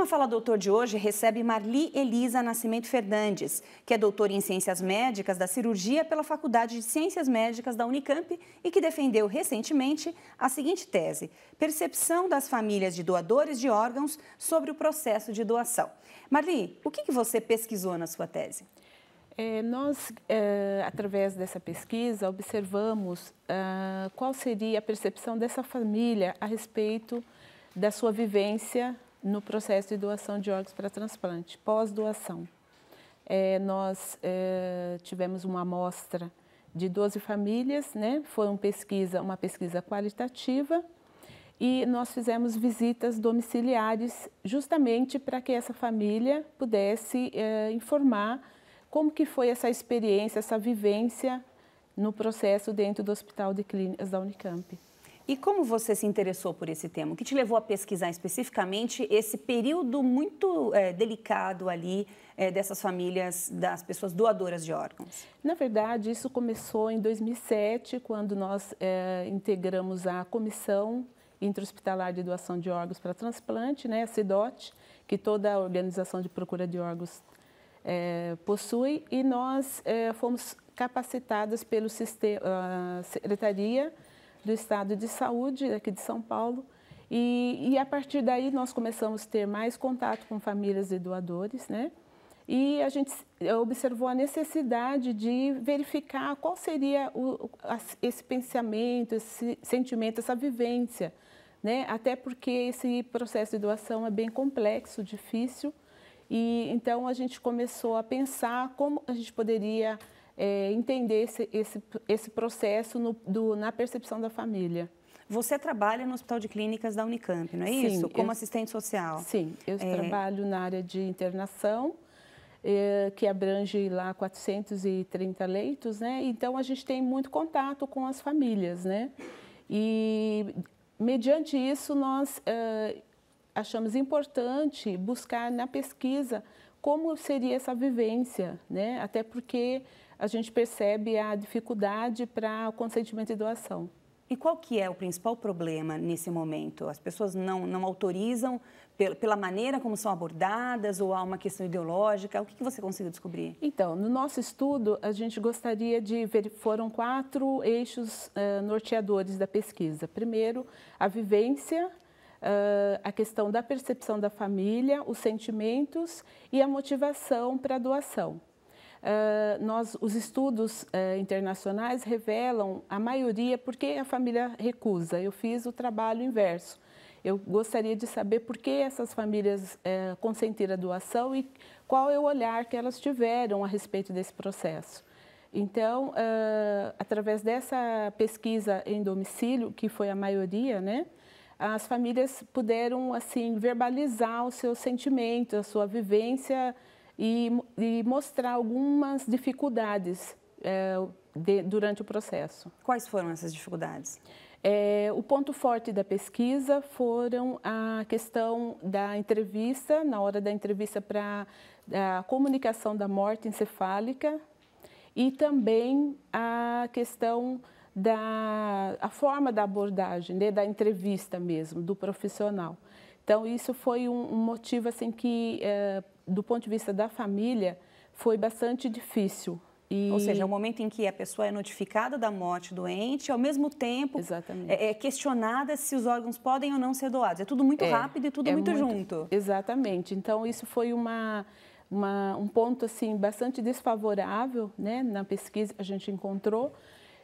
Programa Fala Doutor de hoje recebe Marli Elisa Nascimento Fernandes, que é doutora em Ciências Médicas da Cirurgia pela Faculdade de Ciências Médicas da Unicamp e que defendeu recentemente a seguinte tese: Percepção das famílias de doadores de órgãos sobre o processo de doação. Marli, o que, você pesquisou na sua tese? É, nós, é, através dessa pesquisa, observamos é, qual seria a percepção dessa família a respeito da sua vivência no processo de doação de órgãos para transplante, pós-doação. É, nós é, tivemos uma amostra de 12 famílias, né? foi uma pesquisa, uma pesquisa qualitativa, e nós fizemos visitas domiciliares justamente para que essa família pudesse é, informar como que foi essa experiência, essa vivência no processo dentro do Hospital de Clínicas da Unicamp. E como você se interessou por esse tema? O que te levou a pesquisar especificamente esse período muito é, delicado ali é, dessas famílias, das pessoas doadoras de órgãos? Na verdade, isso começou em 2007, quando nós é, integramos a comissão intra-hospitalar de doação de órgãos para transplante, né, a CIDOT, que toda a organização de procura de órgãos possui, e nós fomos capacitadas pela Secretaria do Estado de Saúde, aqui de São Paulo, e, e, a partir daí nós começamos a ter mais contato com famílias de doadores, né? E a gente observou a necessidade de verificar qual seria o, esse pensamento, esse sentimento, essa vivência, né? Até porque esse processo de doação é bem complexo, difícil, e então a gente começou a pensar como a gente poderia é, entender esse, esse, esse processo no, do, na percepção da família. Você trabalha no Hospital de Clínicas da Unicamp, não é sim, isso? Como eu, assistente social. Sim, eu é... trabalho na área de internação, é, que abrange lá 430 leitos, né? Então, a gente tem muito contato com as famílias, né? E, mediante isso, nós é, achamos importante buscar na pesquisa como seria essa vivência, né? Até porque a gente percebe a dificuldade para o consentimento de doação. E qual que é o principal problema nesse momento? As pessoas não, não autorizam pela maneira como são abordadas ou há uma questão ideológica? O que, que você conseguiu descobrir? Então, no nosso estudo, a gente gostaria de ver, foram quatro eixos uh, norteadores da pesquisa. Primeiro, a vivência, uh, a questão da percepção da família, os sentimentos e a motivação para a doação. Ah, nós, os estudos uh, internacionais revelam a maioria porque a família recusa. Eu fiz o trabalho inverso. Eu gostaria de saber por que essas famílias eh, consentiram a doação e qual é o olhar que elas tiveram a respeito desse processo. Então, ah, através dessa pesquisa em domicílio, que foi a maioria, né, as famílias puderam assim verbalizar os seus sentimentos, a sua vivência e, e mostrar algumas dificuldades é, de, durante o processo. Quais foram essas dificuldades? É, o ponto forte da pesquisa foram a questão da entrevista, na hora da entrevista para a comunicação da morte encefálica e também a questão da a forma da abordagem, né, da entrevista mesmo, do profissional. Então, isso foi um, um motivo assim que, é, do ponto de vista da família, foi bastante difícil. E... Ou seja, é o momento em que a pessoa é notificada da morte doente ao mesmo tempo, é, é, questionada se os órgãos podem ou não ser doados. É tudo muito é, rápido e tudo é muito, muito, junto. Exatamente. Então, isso foi uma, uma, um ponto assim bastante desfavorável né? na pesquisa que a gente encontrou.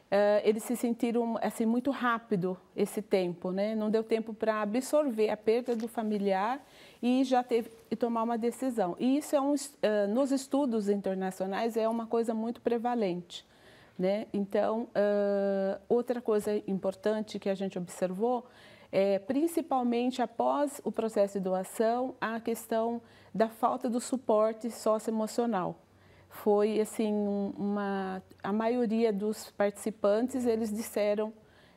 Uh, eles se sentiram assim muito rápido esse tempo, né? Não deu tempo para absorver a perda do familiar e já teve e tomar uma decisão. E isso é um, uh, nos estudos internacionais é uma coisa muito prevalente, né? Então uh, outra coisa importante que a gente observou é principalmente após o processo de doação a questão da falta do suporte socioemocional foi assim uma a maioria dos participantes eles disseram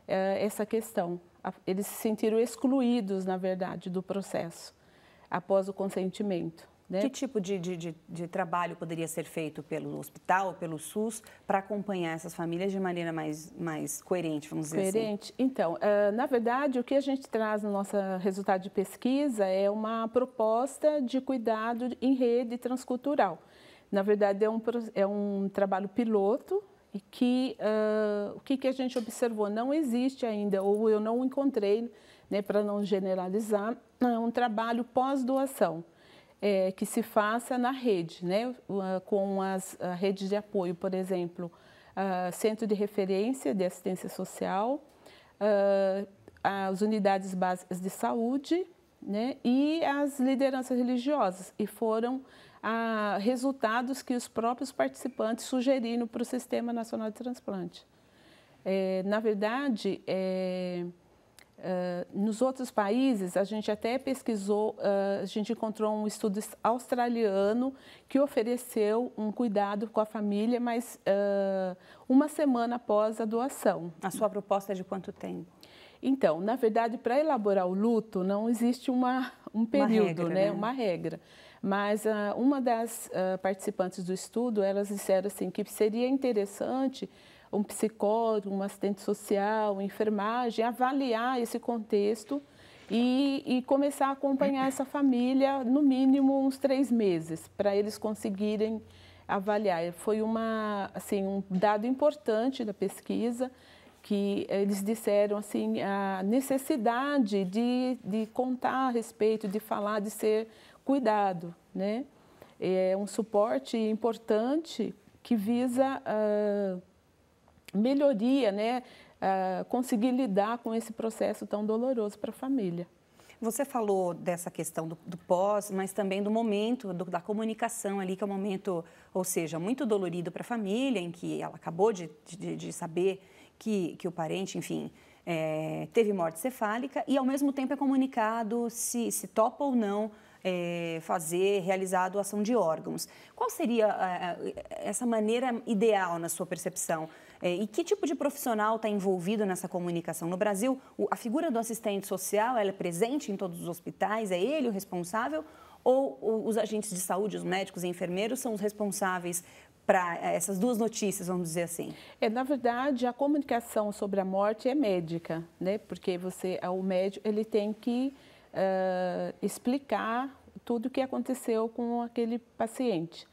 eh, essa questão eles se sentiram excluídos na verdade do processo após o consentimento né? que tipo de, de, de, de, trabalho poderia ser feito pelo hospital pelo SUS para acompanhar essas famílias de maneira mais mais coerente vamos assim? coerente. dizer coerente assim? então eh, na verdade o que a gente traz no nosso resultado de pesquisa é uma proposta de cuidado em rede transcultural na verdade, é um, é um trabalho piloto e que uh, o que, que a gente observou não existe ainda, ou eu não encontrei, né, para não generalizar, é um trabalho pós-doação. É, que se faça na rede, né, com as redes de apoio, por exemplo, uh, Centro de Referência de Assistência Social, uh, as unidades básicas de saúde né, e as lideranças religiosas. E foram a resultados que os próprios participantes sugeriram para o Sistema Nacional de Transplante. É, na verdade, é, é, nos outros países, a gente até pesquisou, é, a gente encontrou um estudo australiano que ofereceu um cuidado com a família, mas é, uma semana após a doação. A sua proposta é de quanto tempo? Então, na verdade, para elaborar o luto, não existe uma, um período, uma regra, né? né? Uma regra. Mas uh, uma das uh, participantes do estudo, elas disseram assim que seria interessante um psicólogo, um assistente social, uma enfermagem, avaliar esse contexto e, e, começar a acompanhar essa família no mínimo uns três meses para eles conseguirem avaliar. Foi uma assim um dado importante da pesquisa que eles disseram assim a necessidade de, de contar a respeito, de falar, de ser cuidado, né? É um suporte importante que visa a ah, melhoria, né? Ah, conseguir lidar com esse processo tão doloroso para a família. Você falou dessa questão do, do, pós, mas também do momento do, da comunicação ali, que é um momento, ou seja, muito dolorido para a família, em que ela acabou de, de, de saber que, que o parente, enfim, é, teve morte cefálica, e ao mesmo tempo é comunicado se, se topa ou não é, fazer, realizar a doação de órgãos. Qual seria é, é, essa maneira ideal na sua percepção? É, e que tipo de profissional está envolvido nessa comunicação? No Brasil, o, a figura do assistente social ela é presente em todos os hospitais? É ele o responsável? Ou, ou os agentes de saúde, os médicos e enfermeiros são os responsáveis para é, essas duas notícias, vamos dizer assim? É, na verdade, a comunicação sobre a morte é médica, né? Porque você, é o médico, ele tem que uh, explicar tudo o que aconteceu com aquele paciente.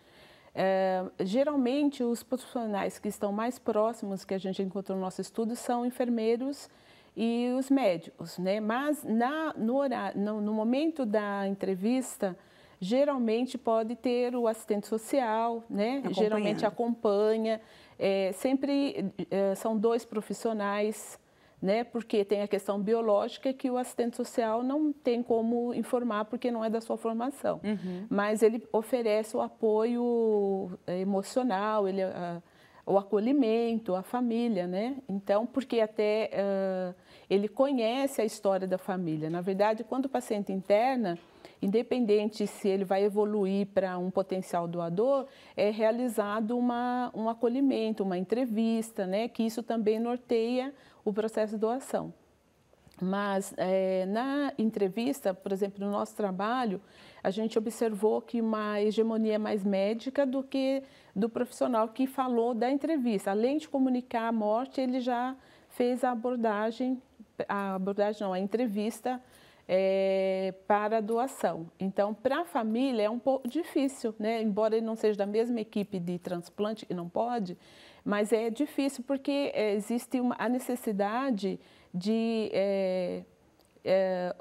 Eh, geralmente, os profissionais que estão mais próximos que a gente encontrou no nosso estudo são enfermeiros e os médicos, né? Mas na, no, horário, no, no momento da entrevista, geralmente pode ter o assistente social, né? Geralmente acompanha. É, sempre é, são dois profissionais né? Porque tem a questão biológica que o assistente social não tem como informar porque não é da sua formação. Uhum. Mas ele oferece o apoio eh, emocional, ele, a, ah, o acolhimento, a família, né? Então, porque até uh, ele conhece a história da família. Na verdade, quando o paciente interna, independente se ele vai evoluir para um potencial doador, é realizado uma, um acolhimento, uma entrevista, né? Que isso também norteia o processo de doação. Mas é, na entrevista, por exemplo, no nosso trabalho, a gente observou que uma hegemonia é mais médica do que do profissional que falou da entrevista. Além de comunicar a morte, ele já fez a abordagem, a abordagem não, a entrevista é, para a doação. Então, para a família é um pouco difícil, né? Embora ele não seja da mesma equipe de transplante, que não pode, mas é difícil porque é, existe uma, a necessidade de é, é,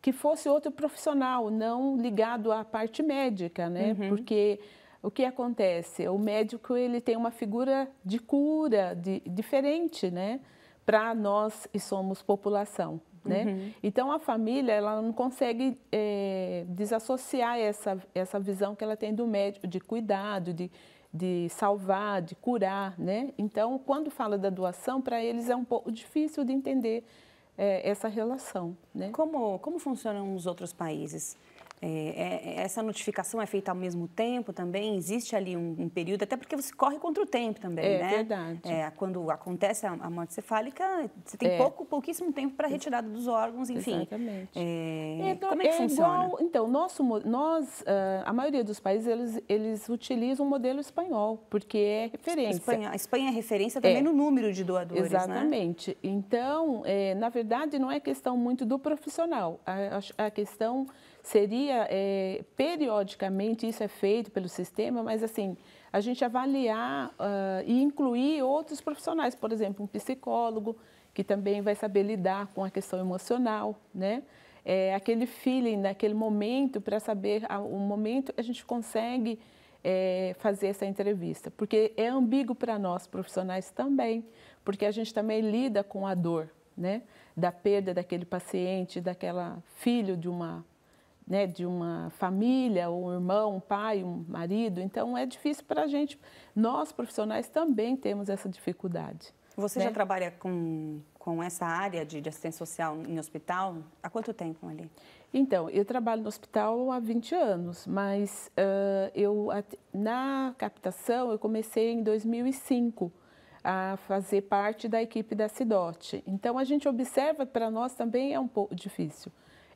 que fosse outro profissional, não ligado à parte médica, né? Uhum. Porque o que acontece? O médico ele tem uma figura de cura de, diferente, né? Para nós e somos população, né? Uhum. Então a família ela não consegue é, desassociar essa essa visão que ela tem do médico de cuidado, de de salvar, de curar, né? Então, quando fala da doação, para eles é um pouco difícil de entender é, essa relação, né? Como, como funcionam os outros países? É, é, é, essa notificação é feita ao mesmo tempo também? Existe ali um, um período, até porque você corre contra o tempo também, é, né? Verdade. É verdade. Quando acontece a, a morte cefálica, você tem é. pouco, pouquíssimo tempo para retirada dos órgãos, enfim. Exatamente. É, é, então, como é que funciona? Igual, então, nosso, nós, ah, a maioria dos países, eles, eles utilizam o modelo espanhol, porque é referência. Espanha, a Espanha é referência também no número de doadores, né? Exatamente. Né? Então, na verdade, não é questão muito do profissional. a, a, a questão seria é, periodicamente isso é feito pelo sistema, mas assim a gente avaliar uh, e incluir outros profissionais, por exemplo, um psicólogo que também vai saber lidar com a questão emocional, né? É, aquele feeling naquele momento para saber ah, o momento a gente consegue é, fazer essa entrevista, porque é ambíguo para nós profissionais também, porque a gente também lida com a dor, né? Da perda daquele paciente, daquela filho de uma né, de uma família, um irmão, um pai, um marido. Então é difícil para a gente. Nós profissionais também temos essa dificuldade. Você né? já trabalha com, com essa área de, de, assistência social em hospital? Há quanto tempo ali? Então, eu trabalho no hospital há 20 anos, mas uh, eu na captação eu comecei em 2005 a fazer parte da equipe da CIDOT. Então a gente observa para nós também é um pouco difícil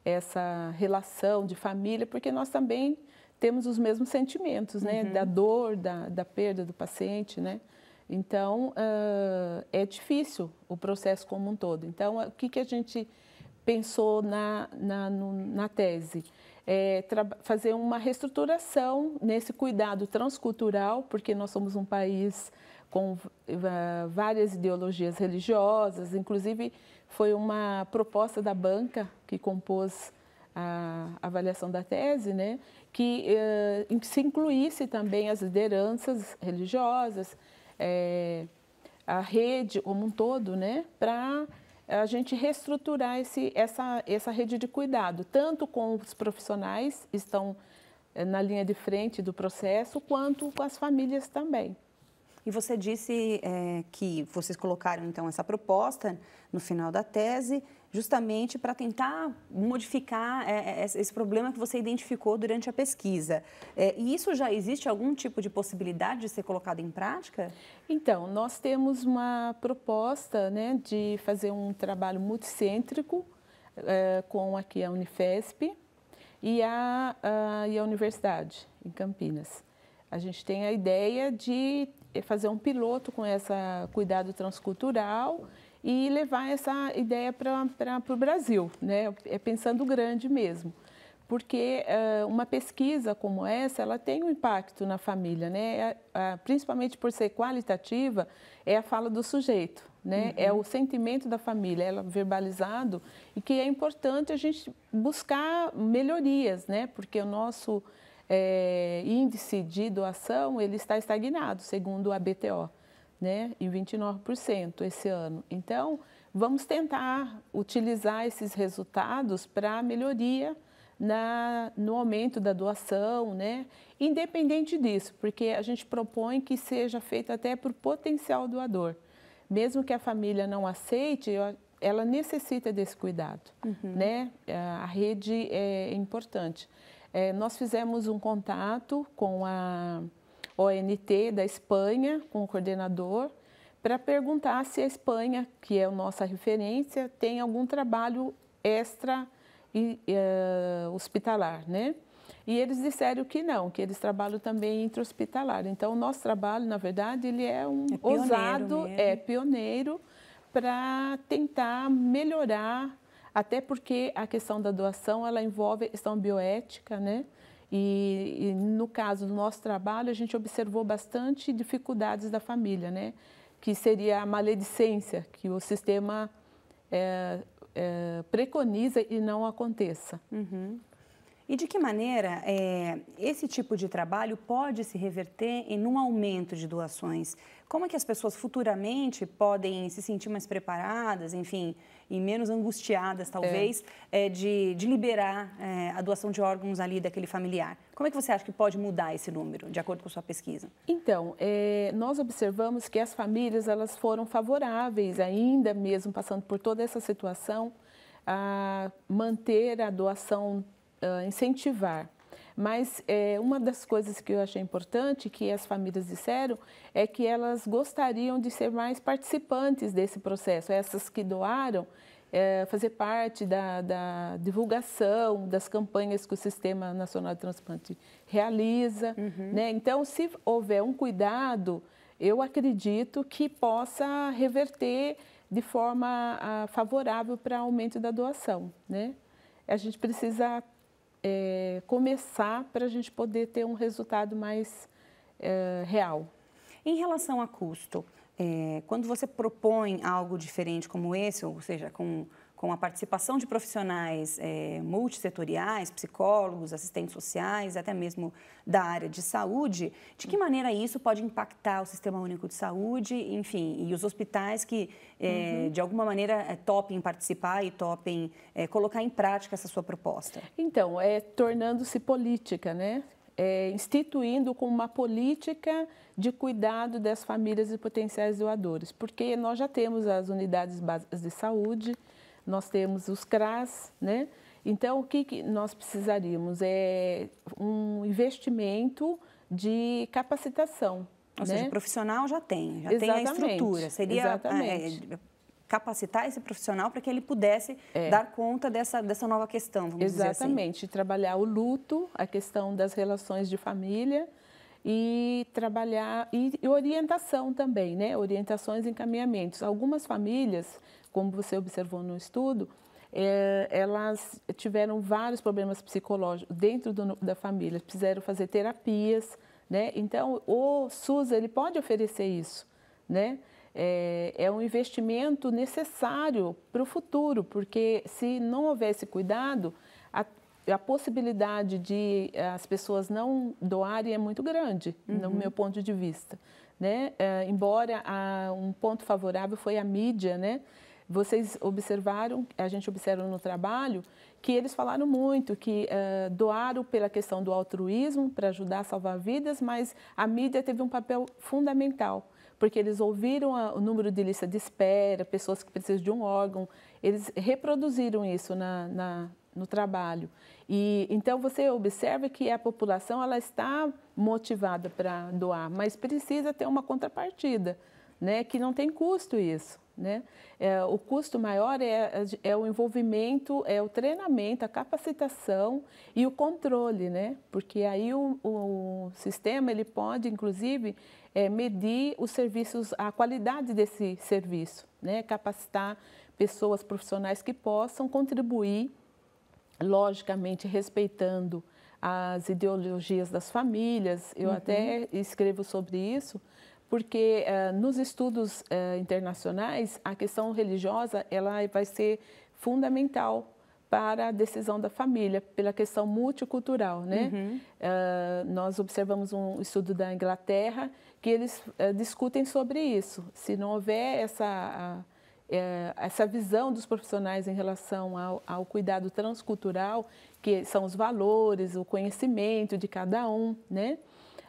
essa relação de família, porque nós também temos os mesmos sentimentos, né? Uhum. Da dor, da, da perda do paciente, né? Então, uh, é difícil o processo como um todo. Então, o que, que a gente pensou na, na, no, na tese? É, fazer uma reestruturação nesse cuidado transcultural, porque nós somos um país com uh, várias ideologias religiosas, inclusive foi uma proposta da banca que compôs a avaliação da tese, né, que eh, se incluísse também as lideranças religiosas, eh, a rede como um todo, né, para a gente reestruturar esse, essa, essa rede de cuidado, tanto com os profissionais estão eh, na linha de frente do processo, quanto com as famílias também. E você disse é, que vocês colocaram então essa proposta no final da tese, justamente para tentar modificar é, é esse problema que você identificou durante a pesquisa. É, e isso já existe algum tipo de possibilidade de ser colocado em prática? Então, nós temos uma proposta né, de fazer um trabalho multicêntrico é, com aqui a Unifesp e a, a, e a Universidade, em Campinas. A gente tem a ideia de é, fazer um piloto com essa cuidado transcultural e levar essa ideia para o Brasil, né? É pensando grande mesmo, porque uh, uma pesquisa como essa ela tem um impacto na família, né? É a, a, principalmente por ser qualitativa, é a fala do sujeito, né? Uhum. É o sentimento da família, ela verbalizado e que é importante a gente buscar melhorias, né? Porque o nosso é, índice de doação ele está estagnado, segundo a BTO, né, em 29% esse ano. Então, vamos tentar utilizar esses resultados para melhoria na, no aumento da doação, né? Independente disso, porque a gente propõe que seja feito até por potencial doador. Mesmo que a família não aceite, ela necessita desse cuidado, uhum. né? A rede é importante. É, nós fizemos um contato com a ONT da Espanha, com o coordenador, para perguntar se a Espanha, que é a nossa referência, tem algum trabalho extra e, uh, hospitalar, né? E eles disseram que não, que eles trabalham também intra-hospitalar. Então, o nosso trabalho, na verdade, ele é um é ousado, mesmo. é pioneiro para tentar melhorar até porque a questão da doação ela envolve a questão bioética, né? E, e, no caso do nosso trabalho, a gente observou bastante dificuldades da família, né? Que seria a maledicência, que o sistema é, é, preconiza e não aconteça. Uhum. E de que maneira é, esse tipo de trabalho pode se reverter em um aumento de doações? Como é que as pessoas futuramente podem se sentir mais preparadas, enfim, e menos angustiadas, é. talvez, é. É, de, de, liberar eh, a doação de órgãos ali daquele familiar? Como é que você acha que pode mudar esse número, de acordo com sua pesquisa? Então, nós observamos que as famílias elas foram favoráveis, ainda mesmo passando por toda essa situação, a manter a doação uh, incentivar. Mas é, uma das coisas que eu achei importante que as famílias disseram é que elas gostariam de ser mais participantes desse processo. Essas que doaram, é, fazer parte da, da, divulgação das campanhas que o Sistema Nacional de Transplante realiza. Uhum. Né? Então, se houver um cuidado, eu acredito que possa reverter de forma a, ah, favorável para aumento da doação. Né? A gente precisa é, começar para a gente poder ter um resultado mais é, real. Em relação a custo, é, quando você propõe algo diferente como esse, ou seja, com com a participação de profissionais é, multissetoriais, psicólogos, assistentes sociais, até mesmo da área de saúde, de que maneira isso pode impactar o Sistema Único de Saúde, enfim, e os hospitais que, é, uhum. de alguma maneira, é, topem participar e topem é, colocar em prática essa sua proposta? Então, é tornando-se política, né? É, instituindo com uma política de cuidado das famílias e potenciais doadores, porque nós já temos as unidades básicas de saúde, nós temos os CRAS, né? Então, o que, nós precisaríamos? É um investimento de capacitação. Ou né? seja, profissional já tem, já Exatamente. tem a estrutura. Seria é, Exatamente. É, capacitar esse profissional para que ele pudesse é. dar conta dessa, dessa nova questão, vamos Exatamente. dizer assim. Exatamente, trabalhar o luto, a questão das relações de família e trabalhar e, orientação também, né? Orientações, encaminhamentos. Algumas famílias como você observou no estudo, é, elas tiveram vários problemas psicológicos dentro do, da família, precisaram fazer terapias, né? Então, o SUS ele pode oferecer isso, né? É, é um investimento necessário para o futuro, porque se não houvesse cuidado, a, a possibilidade de eh, as pessoas não doarem é muito grande, uhum. no meu ponto de vista. Né? É, embora a, ah, um ponto favorável foi a mídia, né? Vocês observaram, a gente observa no trabalho, que eles falaram muito, que uh, doaram pela questão do altruísmo, para ajudar a salvar vidas, mas a mídia teve um papel fundamental, porque eles ouviram a, o número de lista de espera, pessoas que precisam de um órgão, eles reproduziram isso na, na no trabalho. E então você observa que a população ela está motivada para doar, mas precisa ter uma contrapartida, né, que não tem custo isso. Né? É, o custo maior é, é o envolvimento, é o treinamento, a capacitação e o controle, né? porque aí o, o sistema ele pode, inclusive, é, medir os serviços, a qualidade desse serviço, né? capacitar pessoas profissionais que possam contribuir, logicamente respeitando as ideologias das famílias. Eu uhum. até escrevo sobre isso porque uh, nos estudos uh, internacionais a questão religiosa ela vai ser fundamental para a decisão da família pela questão multicultural, né? Uhum. Uh, nós observamos um estudo da Inglaterra que eles discutem sobre isso. Se não houver essa essa visão dos profissionais em relação ao, ao, cuidado transcultural, que são os valores, o conhecimento de cada um, né?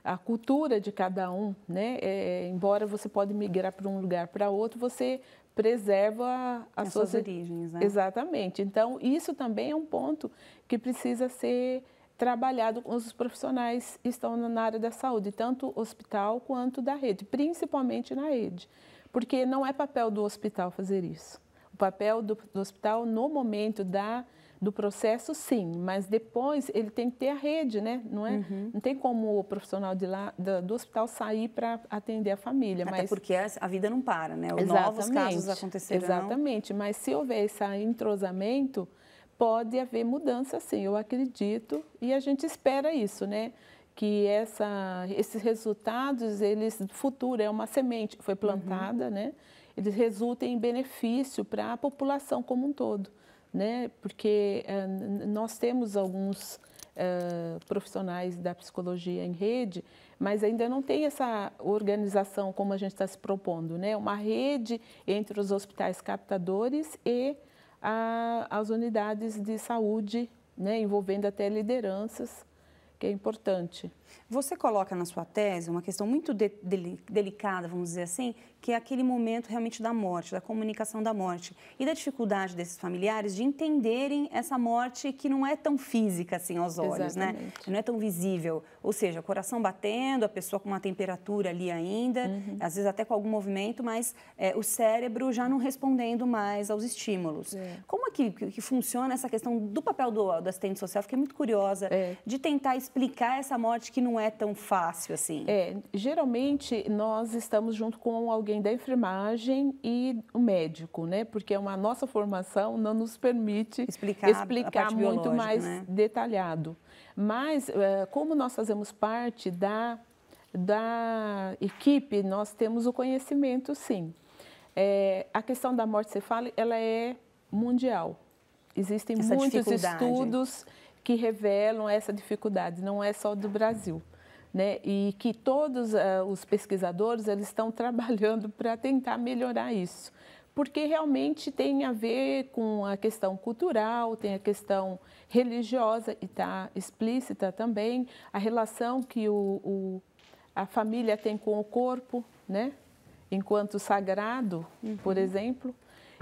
a cultura de cada um, né? É, embora você pode migrar para um lugar para outro, você preserva as, suas, suas origens, né? Exatamente. Então, isso também é um ponto que precisa ser trabalhado com os profissionais que estão na área da saúde, tanto hospital quanto da rede, principalmente na rede, porque não é papel do hospital fazer isso. O papel do, do hospital no momento da do processo, sim, mas depois ele tem que ter a rede, né? Não, é? Uhum. não tem como o profissional de lá, do, do hospital sair para atender a família. Até mas... porque a vida não para, né? Os novos casos acontecerão. Exatamente, mas se houver esse entrosamento, pode haver mudança, sim, eu acredito, e a gente espera isso, né? que essa, esses resultados, eles futuro é uma semente foi uhum. plantada, uhum. né? Eles resultem em benefício para a população como um todo né? Porque eh, nós temos alguns uh, profissionais da psicologia em rede, mas ainda não tem essa organização como a gente está se propondo, né? Uma rede entre os hospitais captadores e a, as unidades de saúde, né? Envolvendo até lideranças, que é importante. Você coloca na sua tese uma questão muito de, de, delicada, vamos dizer assim, que é aquele momento realmente da morte, da comunicação da morte e da dificuldade desses familiares de entenderem essa morte que não é tão física assim aos olhos, né? Exatamente. né? Não é tão visível. Ou seja, o coração batendo, a pessoa com uma temperatura ali ainda, uhum. às vezes até com algum movimento, mas é, o cérebro já não respondendo mais aos estímulos. É. Como é que, que, funciona essa questão do papel do, do assistente social? Fiquei muito curiosa é. de tentar explicar essa morte que não é tão fácil assim. É, geralmente nós estamos junto com alguém da enfermagem e o médico, né? Porque é a nossa formação não nos permite explicar, explicar muito mais né? detalhado. Mas, eh, como nós fazemos parte da, da equipe, nós temos o conhecimento, sim. É, a questão da morte cefálica, ela é mundial. Existem Essa muitos estudos que revelam essa dificuldade, não é só do Brasil. Né? E que todos uh, os pesquisadores eles estão trabalhando para tentar melhorar isso, porque realmente tem a ver com a questão cultural, tem a questão religiosa e está explícita também a relação que o, o, a família tem com o corpo, né? Enquanto sagrado, uhum. por exemplo.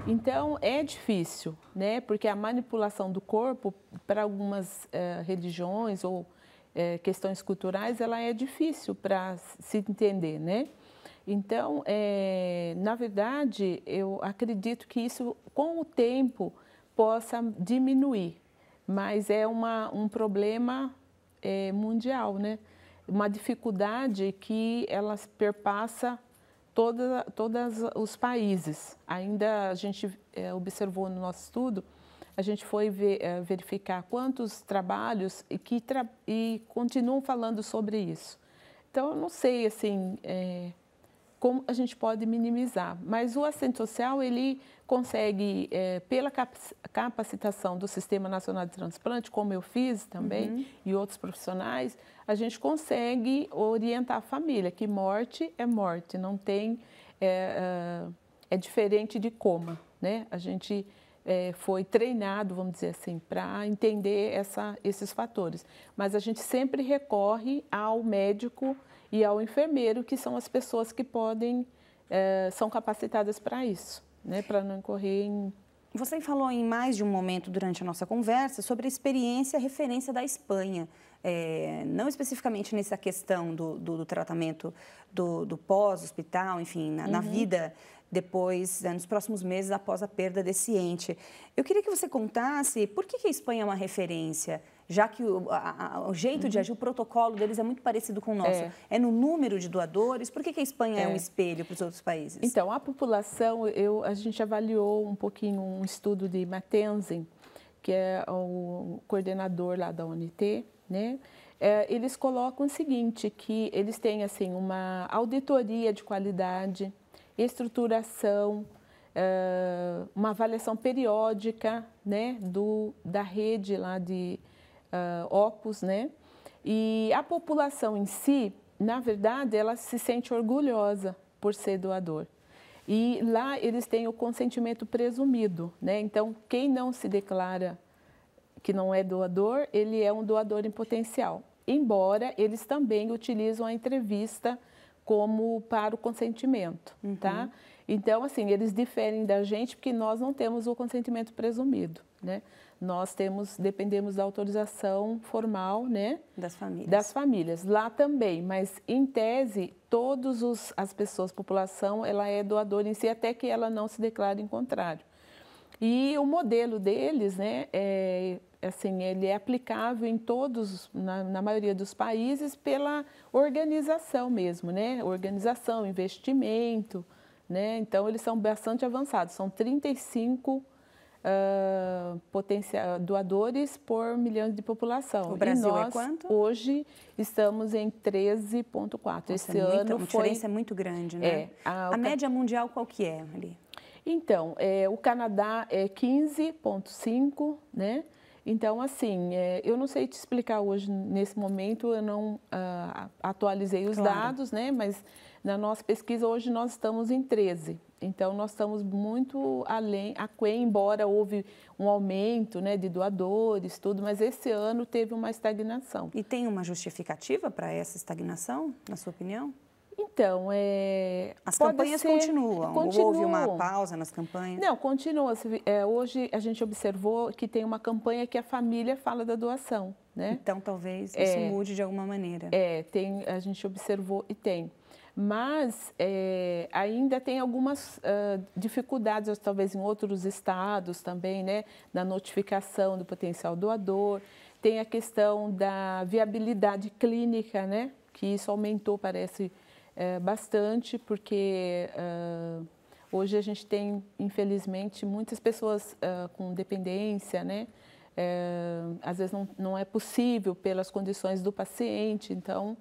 Então é difícil, né? Porque a manipulação do corpo para algumas eh, religiões ou eh, questões culturais ela é difícil para se entender, né? Então, eh, na verdade, eu acredito que isso com o tempo possa diminuir, mas é uma, um problema eh, mundial, né? Uma dificuldade que ela perpassa toda, todos os países. Ainda a gente é, observou no nosso estudo, a gente foi ver, é, verificar quantos trabalhos e, que tra e continuam falando sobre isso. Então, eu não sei, assim, é, como a gente pode minimizar. Mas o assistente social, ele consegue, é, pela capacitação do Sistema Nacional de Transplante, como eu fiz também, uhum. e outros profissionais, a gente consegue orientar a família que morte é morte, não tem. É, é, é diferente de coma, né? A gente. É, foi treinado, vamos dizer assim, para entender essa, esses fatores. Mas a gente sempre recorre ao médico e ao enfermeiro, que são as pessoas que podem, é, são capacitadas para isso, né, para não incorrer em. Você falou em mais de um momento durante a nossa conversa sobre a experiência a referência da Espanha. É, não especificamente nessa questão do, do, do tratamento do, do pós-hospital, enfim, na, uhum. na vida depois, né, nos próximos meses após a perda desse ente. Eu queria que você contasse por que, a Espanha é uma referência já que o, a, o jeito uhum. de agir, o protocolo deles é muito parecido com o nosso. É, é no número de doadores? Por que, que a Espanha é. é. um espelho para os outros países? Então, a população, eu, a gente avaliou um pouquinho um estudo de Mackenzie, que é o coordenador lá da ONT, né? É, eles colocam o seguinte, que eles têm assim uma auditoria de qualidade, estruturação, é, uma avaliação periódica né, do, da rede lá de, uh, opus, né? E a população em si, na verdade, ela se sente orgulhosa por ser doador. E lá eles têm o consentimento presumido, né? Então, quem não se declara que não é doador, ele é um doador em potencial. Embora eles também utilizam a entrevista como para o consentimento, uhum. tá? Então, assim, eles diferem da gente porque nós não temos o consentimento presumido, né? nós temos, dependemos da autorização formal, né? Das famílias. Das famílias. Lá também, mas em tese, todos os, as pessoas, população, ela é doadora em si, até que ela não se declare em contrário. E o modelo deles, né, é, assim, ele é aplicável em todos, na, na maioria dos países, pela organização mesmo, né? Organização, investimento, né? Então, eles são bastante avançados, são 35 uh, potencial, doadores por milhão de população. O Brasil é nós, é quanto? Hoje estamos em 13,4. Esse é muito, ano uma foi... diferença é muito grande, né? É, a, a média mundial qual que é ali? Então, é, o Canadá é 15,5, né? Então, assim, é, eu não sei te explicar hoje, nesse momento, eu não uh, atualizei os claro. dados, né? Mas na nossa pesquisa, hoje, nós estamos em 13. Então, nós estamos muito além, aquém, embora houve um aumento né, de doadores, tudo, mas esse ano teve uma estagnação. E tem uma justificativa para essa estagnação, na sua opinião? Então, é, as campanhas ser, continuam. continuam. Houve uma pausa nas campanhas? Não, continua. É, hoje a gente observou que tem uma campanha que a família fala da doação, né? Então, talvez é, isso mude de alguma maneira. É, tem, a gente observou e tem mas é, ainda tem algumas uh, dificuldades, talvez em outros estados também, né, na notificação do potencial doador, tem a questão da viabilidade clínica, né, que isso aumentou, parece, é, bastante, porque uh, hoje a gente tem, infelizmente, muitas pessoas uh, com dependência, né, às vezes não, não é possível pelas condições do paciente, então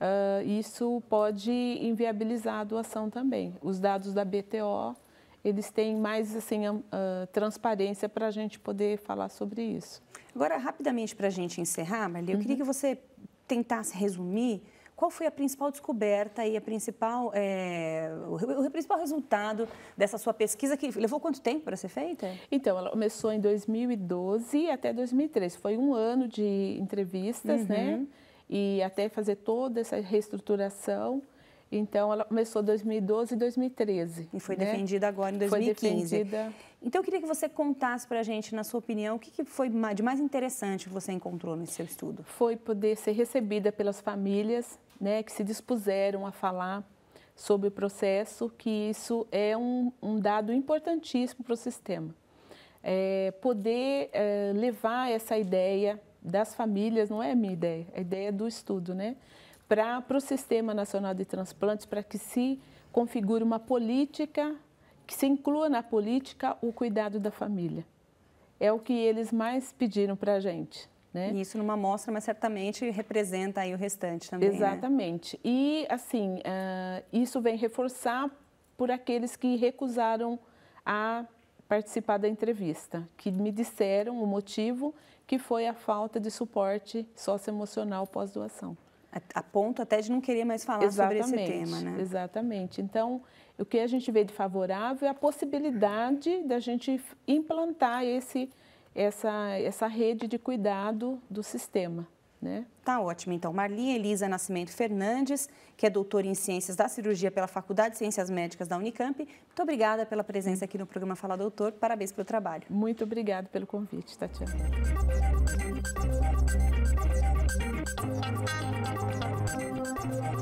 uh, isso pode inviabilizar a doação também. Os dados da BTO, eles têm mais assim, uh, transparência para a gente poder falar sobre isso. Agora, rapidamente, para a gente encerrar, Marli, eu uhum. queria que você tentasse resumir qual foi a principal descoberta e a principal, é, o, o, principal resultado dessa sua pesquisa, que levou quanto tempo para ser feita? Então, ela começou em 2012 até 2013. Foi um ano de entrevistas, né? uhum. né? e até fazer toda essa reestruturação. Então, ela começou em 2012 e 2013. E foi né? defendida agora em 2015. Foi defendida. Então, eu queria que você contasse para a gente, na sua opinião, o que, foi de mais interessante que você encontrou nesse seu estudo? Foi poder ser recebida pelas famílias né, que se dispuseram a falar sobre o processo, que isso é um, um dado importantíssimo para o sistema. É, poder é, levar essa ideia das famílias, não é a minha ideia, a ideia é do estudo, né? Para o Sistema Nacional de Transplantes, para que se configure uma política, que se inclua na política o cuidado da família. É o que eles mais pediram para a gente. Né? Isso numa amostra, mas certamente representa aí o restante também. Né? Exatamente. Né? E, assim, uh, isso vem reforçar por aqueles que recusaram a participar da entrevista, que me disseram o motivo que foi a falta de suporte socioemocional pós-doação. A, ponto até de não querer mais falar exatamente, sobre esse tema, né? Exatamente. Então, o que a gente vê de favorável é a possibilidade da gente implantar esse, essa, essa rede de cuidado do sistema. Né? Tá ótimo. Então, Marli Elisa Nascimento Fernandes, que é doutora em Ciências da Cirurgia pela Faculdade de Ciências Médicas da Unicamp. Muito obrigada pela presença aqui no programa Fala Doutor. Parabéns pelo trabalho. Muito obrigada pelo convite, Tatiana. Música